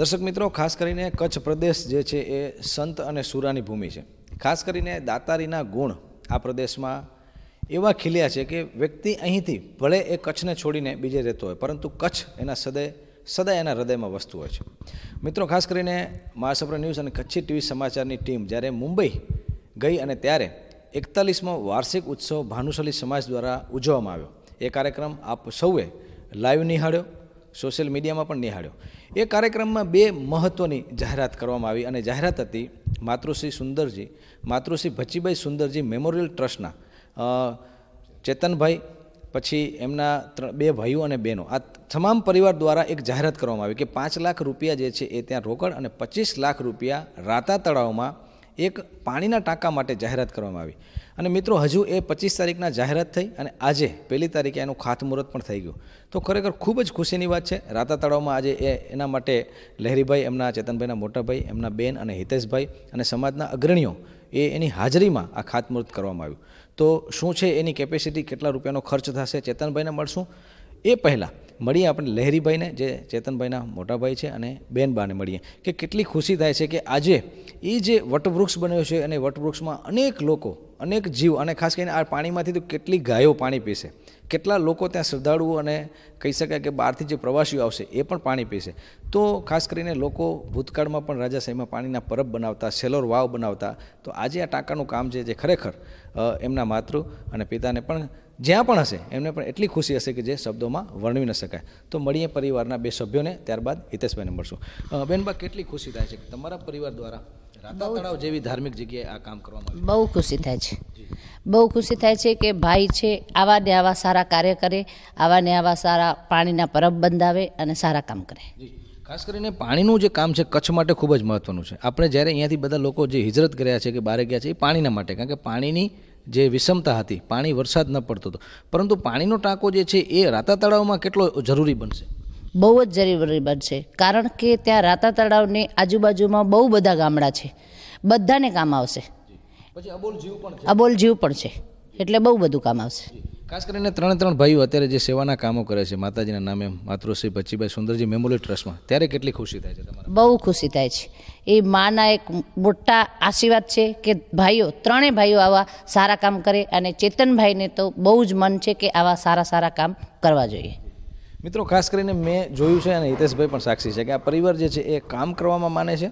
દર્શક મિત્રો ખાસ કરીને કચ્છ પ્રદેશ જે છે એ સંત અને સુરાની ભૂમિ છે ખાસ કરીને દાતારીના ગુણ આ પ્રદેશમાં એવા ખીલ્યા છે કે વ્યક્તિ અહીંથી ભલે એ કચ્છને છોડીને બીજે રહેતો હોય પરંતુ કચ્છ એના સદય સદાય એના હૃદયમાં વસ્તુ હોય છે મિત્રો ખાસ કરીને મહાસપ્ર ન્યૂઝ અને કચ્છી ટીવી સમાચારની ટીમ જ્યારે મુંબઈ ગઈ અને ત્યારે એકતાલીસમો વાર્ષિક ઉત્સવ ભાનુશાલી સમાજ દ્વારા ઉજવવામાં આવ્યો એ કાર્યક્રમ આપ સૌએ લાઈવ નિહાળ્યો સોશિયલ મીડિયામાં પણ નિહાળ્યો એ કાર્યક્રમમાં બે મહત્ત્વની જાહેરાત કરવામાં આવી અને જાહેરાત હતી માતૃશ્રી સુંદરજી માતૃશ્રી ભચીભાઈ સુંદરજી મેમોરિયલ ટ્રસ્ટના ચેતનભાઈ પછી એમના બે ભાઈઓ અને બહેનો આ તમામ પરિવાર દ્વારા એક જાહેરાત કરવામાં આવી કે પાંચ લાખ રૂપિયા જે છે એ ત્યાં રોકડ અને પચીસ લાખ રૂપિયા રાતા તળાવમાં એક પાણીના ટાંકા માટે જાહેરાત કરવામાં આવી અને મિત્રો હજુ એ પચીસ તારીખના જાહેરાત થઈ અને આજે પહેલી તારીખે એનું ખાતમુહૂર્ત પણ થઈ ગયું તો ખરેખર ખૂબ જ ખુશીની વાત છે રાતા તળાવમાં આજે એ એના માટે લહેરીભાઈ એમના ચેતનભાઈના મોટાભાઈ એમના બેન અને હિતેશભાઈ અને સમાજના અગ્રણીઓ એ એની હાજરીમાં આ ખાતમુહૂર્ત કરવામાં આવ્યું તો શું છે એની કેપેસિટી કેટલા રૂપિયાનો ખર્ચ થશે ચેતનભાઈને મળશું એ પહેલાં મળીએ આપણે લહેરીભાઈને જે ચેતનભાઈના મોટાભાઈ છે અને બેનબાને મળીએ કે કેટલી ખુશી થાય છે કે આજે એ જે વટવૃક્ષ બન્યો છે અને વટવૃક્ષમાં અનેક લોકો અનેક જીવ અને ખાસ કરીને આ પાણીમાંથી તો કેટલી ગાયો પાણી પીશે કેટલા લોકો ત્યાં શ્રદ્ધાળુઓ અને કહી શકાય કે બહારથી જે પ્રવાસીઓ આવશે એ પણ પાણી પીશે તો ખાસ કરીને લોકો ભૂતકાળમાં પણ રાજાશાહીમાં પાણીના પરબ બનાવતા સેલોર વાવ બનાવતા તો આજે આ ટાંકાનું કામ છે જે ખરેખર એમના માતૃ અને પિતાને પણ જ્યાં પણ હશે એમને પણ એટલી ખુશી હશે કે જે શબ્દોમાં વર્ણવી ન શકાય તો મળીએ પરિવારના બે સભ્યોને ત્યારબાદ હિતેશભાઈને મળશું બેનબા કેટલી ખુશી થાય છે કે તમારા પરિવાર દ્વારા તળાવ જેવી ધાર્મિક જગ્યાએ આ કામ કરવામાં બહુ ખુશી થાય છે બહુ ખુશી થાય છે કે ભાઈ છે આવા ને આવા સારા કાર્ય કરે આવા ને આવા સારા પાણીના પરબ બંધાવે અને સારા કામ કરે ખાસ કરીને પાણીનું જે કામ છે કચ્છ માટે ખૂબ જ મહત્વનું છે આપણે જ્યારે અહીંયાથી બધા લોકો જે હિજરત કર્યા છે કે બહાર ગયા છે એ પાણીના માટે કારણ કે પાણીની જે વિષમતા હતી પાણી વરસાદ ન પડતો હતો પરંતુ પાણીનો ટાંકો જે છે એ રાતા તળાવમાં કેટલો જરૂરી બનશે બહુ જ જરૂરી બનશે કારણ કે ત્યાં રાતા તળાવની આજુબાજુમાં બહુ બધા ગામડા છે બધાને કામ આવશે અબોલ જીવ પણ છે એટલે બહુ બધું કામ આવશે ખાસ કરીને ત્રણે ત્રણ ભાઈઓ અત્યારે જે સેવાના કામો કરે છે માતાજીના નામે માતૃશ્રી બચ્ચીભાઈ સુંદરજી મેમોરિયલ ટ્રસ્ટમાં ત્યારે કેટલી ખુશી થાય છે બહુ ખુશી થાય છે એ માના એક મોટા આશીર્વાદ છે કે ભાઈઓ ત્રણેય ભાઈઓ આવા સારા કામ કરે અને ચેતનભાઈને તો બહુ જ મન છે કે આવા સારા સારા કામ કરવા જોઈએ મિત્રો ખાસ કરીને મેં જોયું છે અને હિતેશભાઈ પણ સાક્ષી છે કે આ પરિવાર જે છે એ કામ કરવામાં માને છે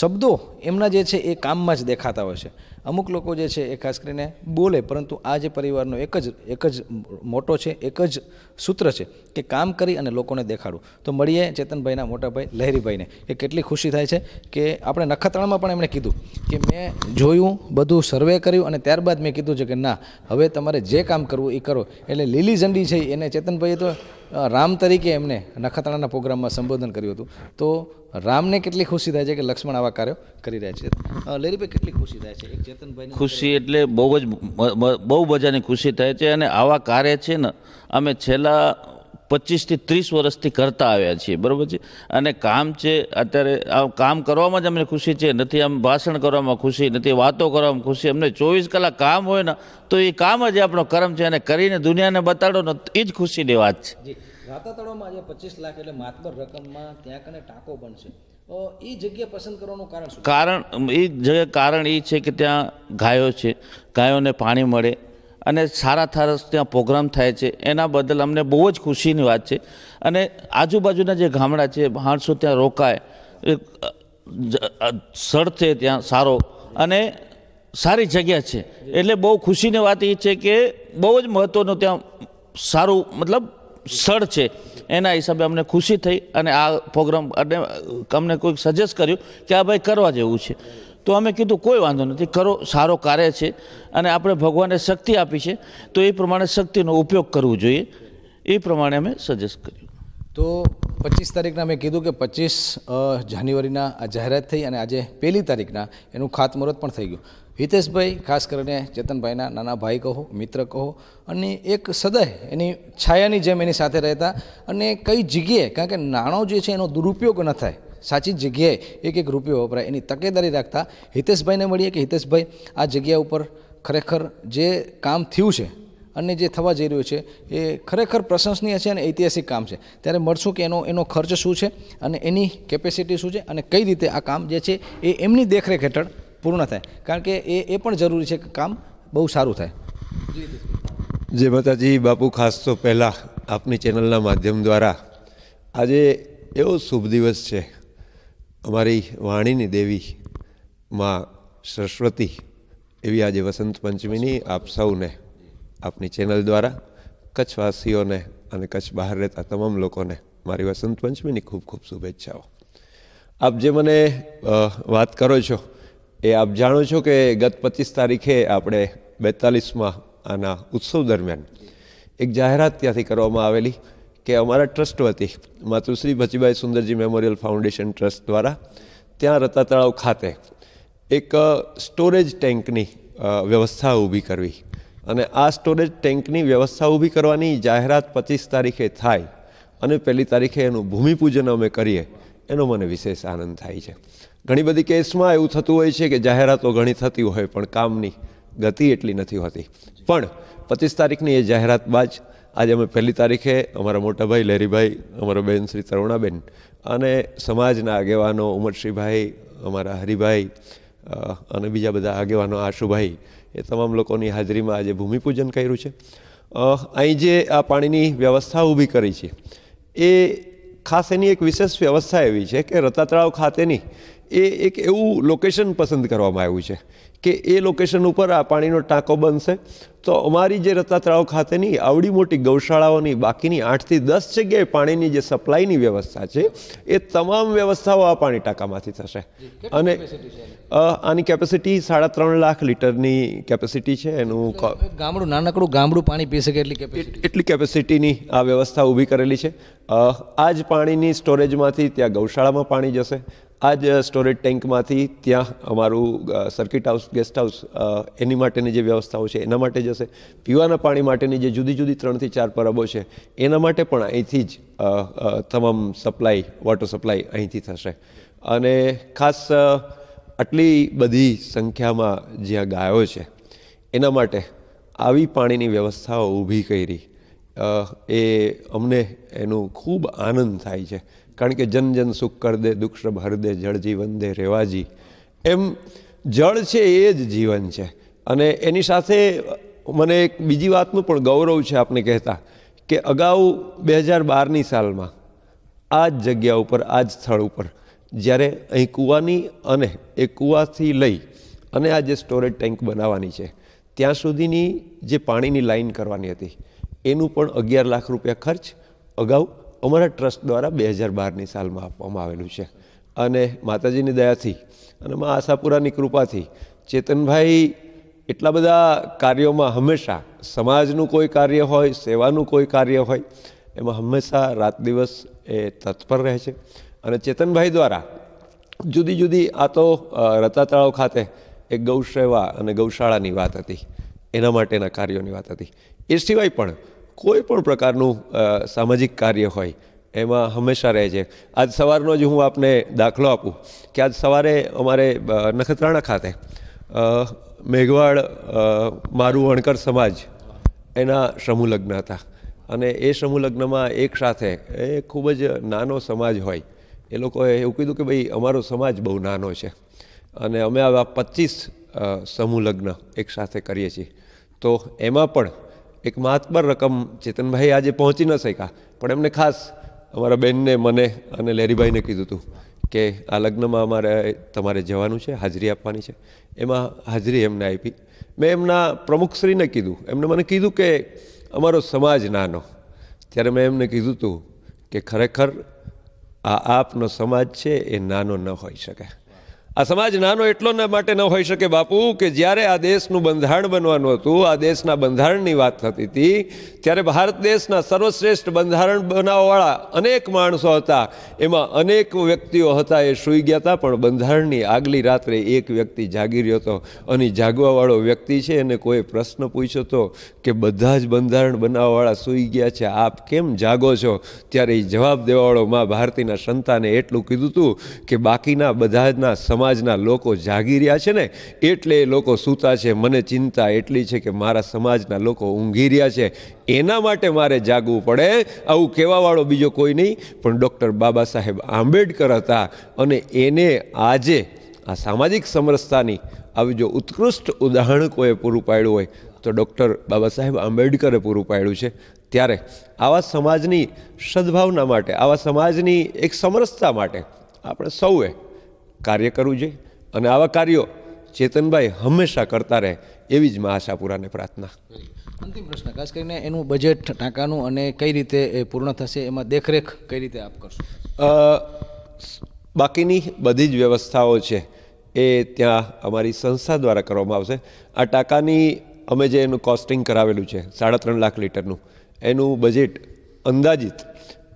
શબ્દો એમના જે છે એ કામમાં જ દેખાતા હોય છે અમુક લોકો જે છે એ ખાસ કરીને બોલે પરંતુ આ જે પરિવારનો એક જ એક જ મોટો છે એક જ સૂત્ર છે કે કામ કરી અને લોકોને દેખાડું તો મળીએ ચેતનભાઈના મોટાભાઈ લહેરીભાઈને કે કેટલી ખુશી થાય છે કે આપણે નખત્રાણમાં પણ એમણે કીધું કે મેં જોયું બધું સર્વે કર્યું અને ત્યારબાદ મેં કીધું છે કે ના હવે તમારે જે કામ કરવું એ કરો એટલે લીલી ઝંડી છે એને ચેતનભાઈએ તો રામ તરીકે એમને નખત્રાણાના પ્રોગ્રામમાં સંબોધન કર્યું હતું તો રામને કેટલી ખુશી થાય છે કે લક્ષ્મણ આવા કાર્યો કરી રહ્યા છે લેરીભાઈ કેટલી ખુશી થાય છે એક ચેતનભાઈ ખુશી એટલે બહુ જ બહુ મજાની ખુશી થાય છે અને આવા કાર્ય છે ને અમે છેલ્લા પચીસથી ત્રીસ વર્ષથી કરતા આવ્યા છીએ બરાબર છે અને કામ છે અત્યારે આ કામ કરવામાં જ અમને ખુશી છે નથી આમ ભાષણ કરવામાં ખુશી નથી વાતો કરવામાં ખુશી અમને ચોવીસ કલાક કામ હોય ને તો એ કામ જ આપણો કર્મ છે અને કરીને દુનિયાને બતાડો ને એ જ ખુશીની વાત છે રાતાતળોમાં આજે પચીસ લાખ એટલે માતબર રકમમાં ત્યાં કને ટાંકો બનશે એ જગ્યા પસંદ કરવાનું કારણ કારણ એ જગ્યા કારણ એ છે કે ત્યાં ગાયો છે ગાયોને પાણી મળે અને સારા થરસ ત્યાં પ્રોગ્રામ થાય છે એના બદલ અમને બહુ જ ખુશીની વાત છે અને આજુબાજુના જે ગામડા છે માણસો ત્યાં રોકાય છે ત્યાં સારો અને સારી જગ્યા છે એટલે બહુ ખુશીની વાત એ છે કે બહુ જ મહત્ત્વનું ત્યાં સારું મતલબ સ્થળ છે એના હિસાબે અમને ખુશી થઈ અને આ પ્રોગ્રામ અને અમને કોઈક સજેસ્ટ કર્યું કે આ ભાઈ કરવા જેવું છે તો અમે કીધું કોઈ વાંધો નથી કરો સારો કાર્ય છે અને આપણે ભગવાને શક્તિ આપી છે તો એ પ્રમાણે શક્તિનો ઉપયોગ કરવો જોઈએ એ પ્રમાણે અમે સજેસ્ટ કર્યું તો પચીસ તારીખના મેં કીધું કે પચીસ જાન્યુઆરીના આ જાહેરાત થઈ અને આજે પહેલી તારીખના એનું ખાતમુહૂર્ત પણ થઈ ગયું હિતેશભાઈ ખાસ કરીને ચેતનભાઈના નાના ભાઈ કહો મિત્ર કહો અને એક સદાય એની છાયાની જેમ એની સાથે રહેતા અને કઈ જગ્યાએ કારણ કે નાણો જે છે એનો દુરુપયોગ ન થાય સાચી જગ્યાએ એક એક રૂપિયો વપરાય એની તકેદારી રાખતા હિતેશભાઈને મળીએ કે હિતેશભાઈ આ જગ્યા ઉપર ખરેખર જે કામ થયું છે અને જે થવા જઈ રહ્યું છે એ ખરેખર પ્રશંસનીય છે અને ઐતિહાસિક કામ છે ત્યારે મળશું કે એનો એનો ખર્ચ શું છે અને એની કેપેસિટી શું છે અને કઈ રીતે આ કામ જે છે એ એમની દેખરેખ હેઠળ પૂર્ણ થાય કારણ કે એ એ પણ જરૂરી છે કે કામ બહુ સારું થાય જે માતાજી બાપુ ખાસ તો પહેલાં આપની ચેનલના માધ્યમ દ્વારા આજે એવો શુભ દિવસ છે અમારી વાણીની દેવી માં સરસ્વતી એવી આજે વસંત પંચમીની આપ સૌને આપની ચેનલ દ્વારા કચ્છવાસીઓને અને કચ્છ બહાર રહેતા તમામ લોકોને મારી વસંત પંચમીની ખૂબ ખૂબ શુભેચ્છાઓ આપ જે મને વાત કરો છો એ આપ જાણો છો કે ગત પચીસ તારીખે આપણે બેતાલીસમાં આના ઉત્સવ દરમિયાન એક જાહેરાત ત્યાંથી કરવામાં આવેલી કે અમારા ટ્રસ્ટ વતી માતુશ્રી Bhachibhai Sundarji memorial foundation trust દ્વારા ત્યાં રતા તળાવ ખાતે એક સ્ટોરેજ ટેન્કની વ્યવસ્થા ઊભી કરવી અને આ સ્ટોરેજ ટેન્કની વ્યવસ્થા ઊભી કરવાની જાહેરાત પચીસ તારીખે થાય અને પહેલી તારીખે એનું ભૂમિપૂજન અમે કરીએ એનો મને વિશેષ આનંદ થાય છે ઘણી બધી કેસમાં એવું થતું હોય છે કે જાહેરાતો ઘણી થતી હોય પણ કામની ગતિ એટલી નથી હોતી પણ પચીસ તારીખની એ જાહેરાત બાદ આજે અમે પહેલી તારીખે અમારા મોટાભાઈ લહેરીભાઈ અમારા બહેન શ્રી તરુણાબેન અને સમાજના આગેવાનો ઉમરશ્રીભાઈ અમારા હરિભાઈ અને બીજા બધા આગેવાનો આશુભાઈ એ તમામ લોકોની હાજરીમાં આજે ભૂમિપૂજન કર્યું છે અહીં જે આ પાણીની વ્યવસ્થા ઊભી કરી છે એ ખાસ એની એક વિશેષ વ્યવસ્થા એવી છે કે રતાતળાવ ખાતેની એ એક એવું લોકેશન પસંદ કરવામાં આવ્યું છે કે એ લોકેશન ઉપર આ પાણીનો ટાંકો બનશે તો અમારી જે રત્ના તળાવ ખાતેની આવડી મોટી ગૌશાળાઓની બાકીની આઠથી દસ જગ્યાએ પાણીની જે સપ્લાયની વ્યવસ્થા છે એ તમામ વ્યવસ્થાઓ આ પાણી ટાંકામાંથી થશે અને આની કેપેસિટી સાડા ત્રણ લાખ લીટરની કેપેસિટી છે એનું ગામડું નાનકડું ગામડું પાણી પી શકે એટલી એટલી કેપેસિટીની આ વ્યવસ્થા ઊભી કરેલી છે આ જ પાણીની સ્ટોરેજમાંથી ત્યાં ગૌશાળામાં પાણી જશે આ જ સ્ટોરેજ ટેન્કમાંથી ત્યાં અમારું સર્કિટ હાઉસ ગેસ્ટ હાઉસ એની માટેની જે વ્યવસ્થાઓ છે એના માટે જશે પીવાના પાણી માટેની જે જુદી જુદી ત્રણથી ચાર પરબો છે એના માટે પણ અહીંથી જ તમામ સપ્લાય વોટર સપ્લાય અહીંથી થશે અને ખાસ આટલી બધી સંખ્યામાં જ્યાં ગાયો છે એના માટે આવી પાણીની વ્યવસ્થાઓ ઊભી કરી એ અમને એનું ખૂબ આનંદ થાય છે કારણ કે જન જન સુખ કર દે દુઃખશ્રભ હરદે જળ જીવન દે રેવાજી એમ જળ છે એ જ જીવન છે અને એની સાથે મને એક બીજી વાતનું પણ ગૌરવ છે આપણે કહેતા કે અગાઉ બે હજાર બારની સાલમાં આ જ જગ્યા ઉપર આ જ સ્થળ ઉપર જ્યારે અહીં કૂવાની અને એ કૂવાથી લઈ અને આ જે સ્ટોરેજ ટેન્ક બનાવવાની છે ત્યાં સુધીની જે પાણીની લાઈન કરવાની હતી એનું પણ અગિયાર લાખ રૂપિયા ખર્ચ અગાઉ અમારા ટ્રસ્ટ દ્વારા બે હજાર બારની સાલમાં આપવામાં આવેલું છે અને માતાજીની દયાથી અને મા આશાપુરાની કૃપાથી ચેતનભાઈ એટલા બધા કાર્યોમાં હંમેશા સમાજનું કોઈ કાર્ય હોય સેવાનું કોઈ કાર્ય હોય એમાં હંમેશા રાત દિવસ એ તત્પર રહે છે અને ચેતનભાઈ દ્વારા જુદી જુદી આ તો રતા તળાવ ખાતે એક ગૌસેવા અને ગૌશાળાની વાત હતી એના માટેના કાર્યોની વાત હતી એ સિવાય પણ કોઈ પણ પ્રકારનું સામાજિક કાર્ય હોય એમાં હંમેશા રહે છે આજ સવારનો જ હું આપને દાખલો આપું કે આજ સવારે અમારે નખત્રાણા ખાતે મેઘવાડ મારું વણકર સમાજ એના સમૂહલગ્ન હતા અને એ સમૂહલગ્નમાં એક સાથે એ ખૂબ જ નાનો સમાજ હોય એ લોકોએ એવું કીધું કે ભાઈ અમારો સમાજ બહુ નાનો છે અને અમે આવા પચીસ સમૂહલગ્ન એક સાથે કરીએ છીએ તો એમાં પણ એક માતબર રકમ ચેતનભાઈ આજે પહોંચી ન શક્યા પણ એમને ખાસ અમારા બેનને મને અને લહેરીભાઈને કીધું હતું કે આ લગ્નમાં અમારે તમારે જવાનું છે હાજરી આપવાની છે એમાં હાજરી એમને આપી મેં એમના પ્રમુખશ્રીને કીધું એમને મને કીધું કે અમારો સમાજ નાનો ત્યારે મેં એમને કીધું હતું કે ખરેખર આ આપનો સમાજ છે એ નાનો ન હોઈ શકે આ સમાજ નાનો એટલો ના માટે ન હોઈ શકે બાપુ કે જ્યારે આ દેશનું બંધારણ બનવાનું હતું આ દેશના બંધારણની વાત થતી હતી ત્યારે ભારત દેશના સર્વશ્રેષ્ઠ બંધારણ બનાવવાવાળા અનેક માણસો હતા એમાં અનેક વ્યક્તિઓ હતા એ સૂઈ ગયા હતા પણ બંધારણની આગલી રાત્રે એક વ્યક્તિ જાગી રહ્યો હતો અને જાગવાવાળો વ્યક્તિ છે એને કોઈ પ્રશ્ન પૂછ્યો હતો કે બધા જ બંધારણ બનાવવાવાળા સૂઈ ગયા છે આપ કેમ જાગો છો ત્યારે એ જવાબ દેવાવાળો મા ભારતીના સંતાને એટલું કીધું હતું કે બાકીના બધા જના સમાજના લોકો જાગી રહ્યા છે ને એટલે એ લોકો સૂતા છે મને ચિંતા એટલી છે કે મારા સમાજના લોકો ઊંઘી રહ્યા છે એના માટે મારે જાગવું પડે આવું કહેવાવાળો બીજો કોઈ નહીં પણ ડૉક્ટર બાબા સાહેબ આંબેડકર હતા અને એને આજે આ સામાજિક સમરસતાની આવી જો ઉત્કૃષ્ટ ઉદાહરણ કોઈએ પૂરું પાડ્યું હોય તો ડૉક્ટર બાબા સાહેબ આંબેડકરે પૂરું પાડ્યું છે ત્યારે આવા સમાજની સદભાવના માટે આવા સમાજની એક સમરસતા માટે આપણે સૌએ કાર્ય કરવું જોઈએ અને આવા કાર્યો ચેતનભાઈ હંમેશા કરતા રહે એવી જ મહાશાપુરાને પ્રાર્થના અંતિમ પ્રશ્ન ખાસ કરીને એનું બજેટ ટાંકાનું અને કઈ રીતે એ પૂર્ણ થશે એમાં દેખરેખ કઈ રીતે આપ કરશો બાકીની બધી જ વ્યવસ્થાઓ છે એ ત્યાં અમારી સંસ્થા દ્વારા કરવામાં આવશે આ ટાંકાની અમે જે એનું કોસ્ટિંગ કરાવેલું છે સાડા ત્રણ લાખ લીટરનું એનું બજેટ અંદાજિત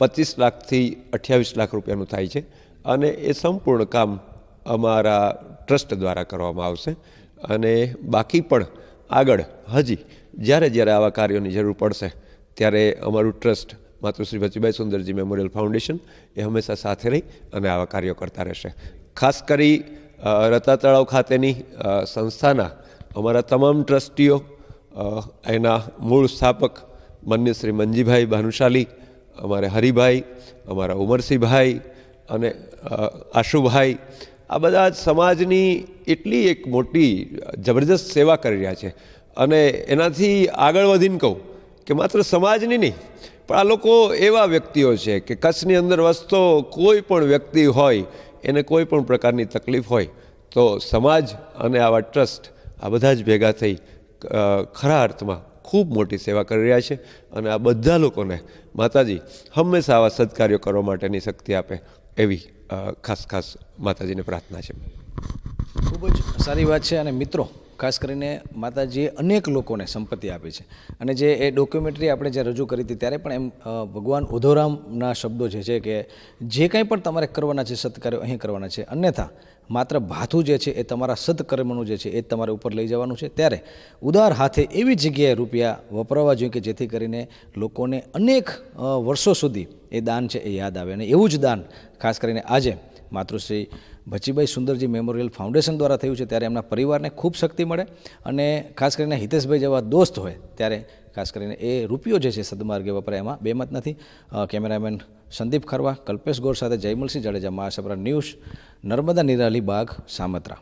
પચીસ લાખથી અઠ્યાવીસ લાખ રૂપિયાનું થાય છે અને એ સંપૂર્ણ કામ અમારા ટ્રસ્ટ દ્વારા કરવામાં આવશે અને બાકી પણ આગળ હજી જ્યારે જ્યારે આવા કાર્યોની જરૂર પડશે ત્યારે અમારું ટ્રસ્ટ માતૃશ્રી વચુભાઈ સુંદરજી મેમોરિયલ ફાઉન્ડેશન એ હંમેશા સાથે રહી અને આવા કાર્યો કરતા રહેશે ખાસ કરી રતા તળાવ ખાતેની સંસ્થાના અમારા તમામ ટ્રસ્ટીઓ એના મૂળ સ્થાપક માન્ય શ્રી મંજીભાઈ ભાનુશાલી અમારા હરિભાઈ અમારા ઉમરસિંહભાઈ અને આશુભાઈ આ બધા સમાજની એટલી એક મોટી જબરજસ્ત સેવા કરી રહ્યા છે અને એનાથી આગળ વધીને કહું કે માત્ર સમાજની નહીં પણ આ લોકો એવા વ્યક્તિઓ છે કે કચ્છની અંદર વસતો કોઈ પણ વ્યક્તિ હોય એને કોઈ પણ પ્રકારની તકલીફ હોય તો સમાજ અને આવા ટ્રસ્ટ આ બધા જ ભેગા થઈ ખરા અર્થમાં ખૂબ મોટી સેવા કરી રહ્યા છે અને આ બધા લોકોને માતાજી હંમેશા આવા સત્કાર્યો કરવા માટેની શક્તિ આપે એવી ખાસ ખાસ માતાજીને પ્રાર્થના છે ખૂબ જ સારી વાત છે અને મિત્રો ખાસ કરીને માતાજીએ અનેક લોકોને સંપત્તિ આપી છે અને જે એ ડોક્યુમેન્ટરી આપણે જે રજૂ કરી હતી ત્યારે પણ એમ ભગવાન ઉધોરામના શબ્દો જે છે કે જે કંઈ પણ તમારે કરવાના છે સત્કાર્યો અહીં કરવાના છે અન્યથા માત્ર ભાથું જે છે એ તમારા સત્કર્મનું જે છે એ તમારે ઉપર લઈ જવાનું છે ત્યારે ઉદાર હાથે એવી જગ્યાએ રૂપિયા વપરાવા જોઈએ કે જેથી કરીને લોકોને અનેક વર્ષો સુધી એ દાન છે એ યાદ આવે અને એવું જ દાન ખાસ કરીને આજે માતૃશ્રી ભચીભાઈ સુંદરજી મેમોરિયલ ફાઉન્ડેશન દ્વારા થયું છે ત્યારે એમના પરિવારને ખૂબ શક્તિ મળે અને ખાસ કરીને હિતેશભાઈ જેવા દોસ્ત હોય ત્યારે ખાસ કરીને એ રૂપિયો જે છે સદમાર્ગે વપરાય એમાં બે મત નથી કેમેરામેન સંદીપ ખરવા કલ્પેશ ગોર સાથે જયમલસિંહ જાડેજા મહાસભરા ન્યૂઝ નર્મદા નિરાલી બાગ સામત્રા